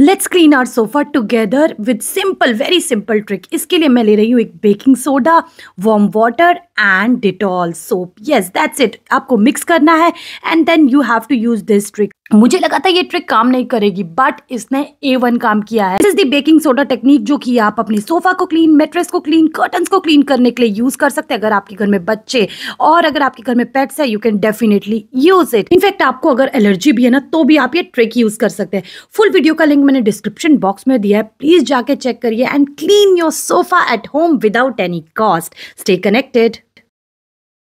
let's clean our sofa together with simple very simple trick इसके लिए मैं ले रही हूँ एक baking soda warm water and Dettol soap yes that's it आपको मिक्स करना है and then you have to use this trick मुझे लगा था ये ट्रिक काम नहीं करेगी बट इसने ए वन काम किया है this is the baking soda technique जो कि आप अपने सोफा को क्लीन मेट्रेस को क्लीन कर्टन को क्लीन करने के लिए यूज कर सकते हैं अगर आपके घर में बच्चे और अगर आपके घर में पेट्स है you can definitely use it in fact आपको अगर एलर्जी भी है ना तो भी आप ये ट्रिक यूज कर सकते हैं फुल वीडियो का लिंक मैंने डिस्क्रिप्शन बॉक्स में दिया है प्लीज़ जाके चेक करिए and clean your sofa at home without any cost stay connected